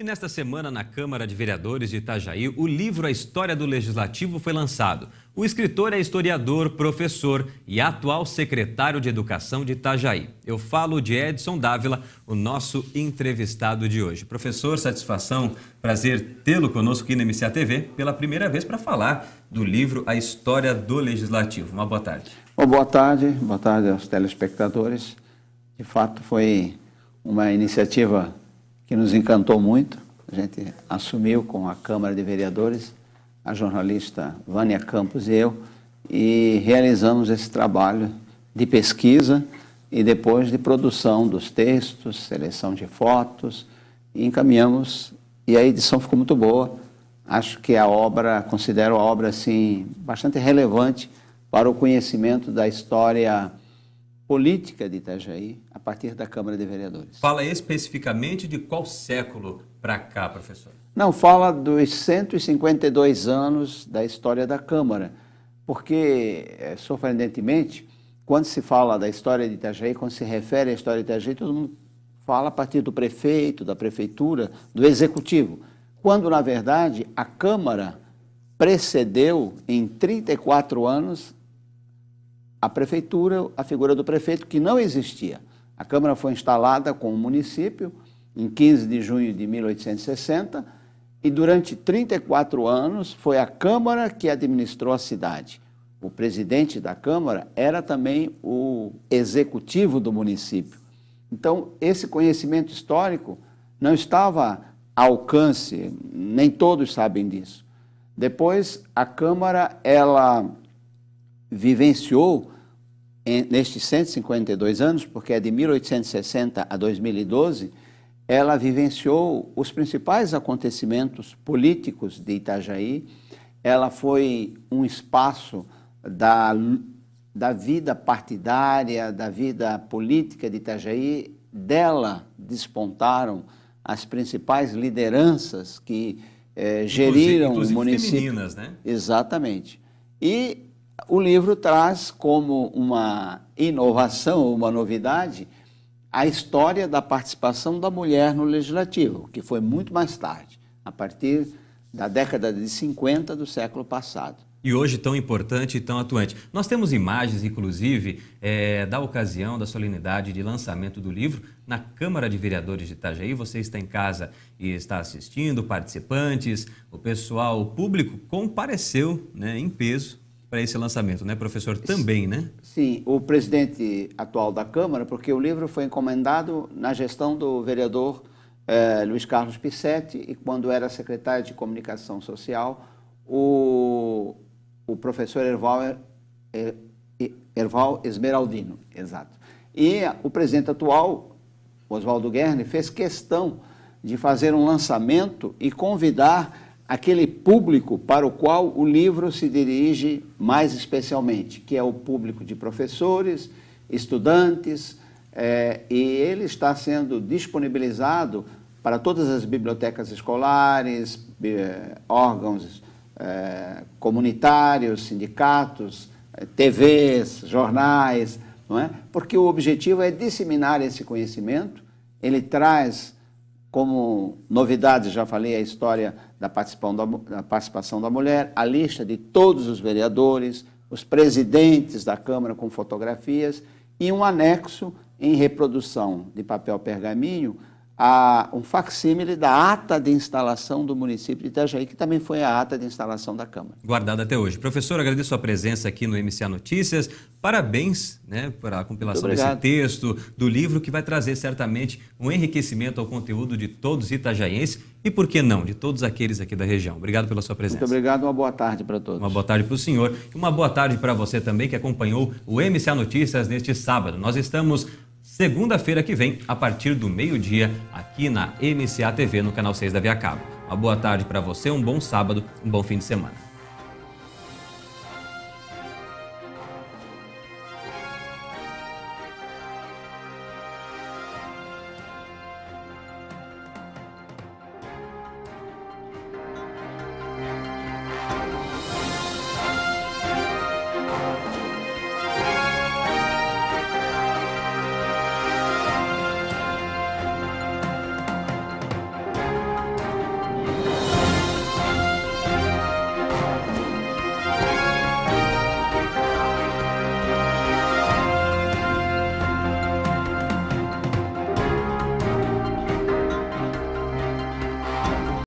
E nesta semana, na Câmara de Vereadores de Itajaí, o livro A História do Legislativo foi lançado. O escritor é historiador, professor e atual secretário de Educação de Itajaí. Eu falo de Edson Dávila, o nosso entrevistado de hoje. Professor, satisfação, prazer tê-lo conosco aqui na MCA TV pela primeira vez para falar do livro A História do Legislativo. Uma boa tarde. boa tarde, boa tarde aos telespectadores. De fato, foi uma iniciativa que nos encantou muito. A gente assumiu com a Câmara de Vereadores, a jornalista Vânia Campos e eu, e realizamos esse trabalho de pesquisa e depois de produção dos textos, seleção de fotos, e encaminhamos. E a edição ficou muito boa. Acho que a obra, considero a obra assim, bastante relevante para o conhecimento da história política de Itajaí a partir da Câmara de Vereadores. Fala especificamente de qual século para cá, professor? Não, fala dos 152 anos da história da Câmara, porque, eh, surpreendentemente, quando se fala da história de Itajaí, quando se refere à história de Itajaí, todo mundo fala a partir do prefeito, da prefeitura, do executivo, quando, na verdade, a Câmara precedeu em 34 anos a prefeitura, a figura do prefeito, que não existia. A Câmara foi instalada com o município em 15 de junho de 1860 e durante 34 anos foi a Câmara que administrou a cidade. O presidente da Câmara era também o executivo do município. Então, esse conhecimento histórico não estava a alcance, nem todos sabem disso. Depois, a Câmara ela vivenciou nestes 152 anos, porque é de 1860 a 2012, ela vivenciou os principais acontecimentos políticos de Itajaí. Ela foi um espaço da, da vida partidária, da vida política de Itajaí. Dela despontaram as principais lideranças que eh, geriram inclusive, inclusive o município. Femininas, né? Exatamente. E o livro traz como uma inovação, uma novidade, a história da participação da mulher no legislativo, que foi muito mais tarde, a partir da década de 50 do século passado. E hoje tão importante e tão atuante. Nós temos imagens, inclusive, é, da ocasião da solenidade de lançamento do livro na Câmara de Vereadores de Itajaí. Você está em casa e está assistindo, participantes, o pessoal, o público compareceu né, em peso para esse lançamento, né, professor? Também, né? Sim, o presidente atual da Câmara, porque o livro foi encomendado na gestão do vereador eh, Luiz Carlos Pissetti e quando era secretário de Comunicação Social, o, o professor Erval, er, Erval Esmeraldino, exato. E o presidente atual, Oswaldo Guerni, fez questão de fazer um lançamento e convidar aquele público para o qual o livro se dirige mais especialmente, que é o público de professores, estudantes, é, e ele está sendo disponibilizado para todas as bibliotecas escolares, é, órgãos é, comunitários, sindicatos, é, TVs, jornais, não é? porque o objetivo é disseminar esse conhecimento, ele traz como novidades, já falei a história da participação da, da participação da mulher, a lista de todos os vereadores, os presidentes da Câmara com fotografias e um anexo em reprodução de papel pergaminho a, um facsímile da ata de instalação do município de Itajaí, que também foi a ata de instalação da Câmara. Guardada até hoje. Professor, agradeço a sua presença aqui no MCA Notícias. Parabéns né, para a compilação desse texto, do livro, que vai trazer certamente um enriquecimento ao conteúdo de todos os itajaienses e, por que não, de todos aqueles aqui da região. Obrigado pela sua presença. Muito obrigado, uma boa tarde para todos. Uma boa tarde para o senhor e uma boa tarde para você também que acompanhou o MCA Notícias neste sábado. Nós estamos segunda-feira que vem, a partir do meio-dia, aqui na MCA TV, no canal 6 da Via Cabo. Uma boa tarde para você, um bom sábado, um bom fim de semana.